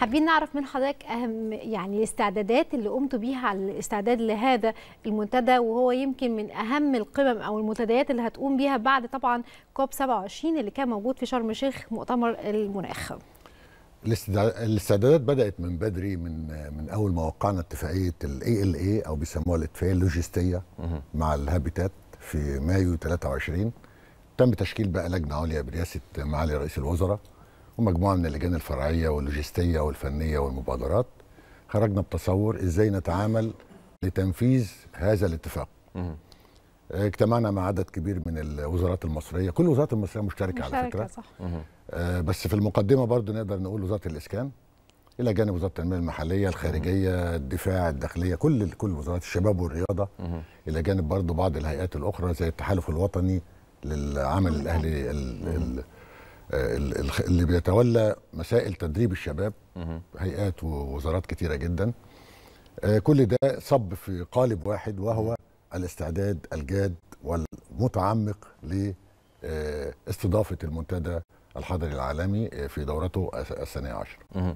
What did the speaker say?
حابين نعرف من حضرتك اهم يعني الاستعدادات اللي قمتوا بيها على الاستعداد لهذا المنتدى وهو يمكن من اهم القمم او المنتديات اللي هتقوم بيها بعد طبعا كوب 27 اللي كان موجود في شرم الشيخ مؤتمر المناخ. الاستعدادات بدات من بدري من من اول ما وقعنا اتفاقيه الاي ال اي او بيسموها الاتفاقيه اللوجستيه مع الهابيتات في مايو 23 تم تشكيل بقى لجنه عليا برئاسه معالي رئيس الوزراء ومجموعه من اللجان الفرعيه واللوجستيه والفنيه والمبادرات خرجنا بتصور ازاي نتعامل لتنفيذ هذا الاتفاق. اجتمعنا مع عدد كبير من الوزارات المصريه، كل الوزارات المصريه مشتركه, مشتركة على فكره. صح. آه بس في المقدمه برضو نقدر نقول وزاره الاسكان الى جانب وزاره التنميه المحليه، الخارجيه، الدفاع، الداخليه، كل كل وزارات الشباب والرياضه الى جانب برضو بعض الهيئات الاخرى زي التحالف الوطني للعمل الاهلي آه، اللي بيتولى مسائل تدريب الشباب هيئات ووزارات كتيره جدا آه، كل ده صب في قالب واحد وهو الاستعداد الجاد والمتعمق لاستضافه آه، المنتدى الحضري العالمي في دورته السنه عشر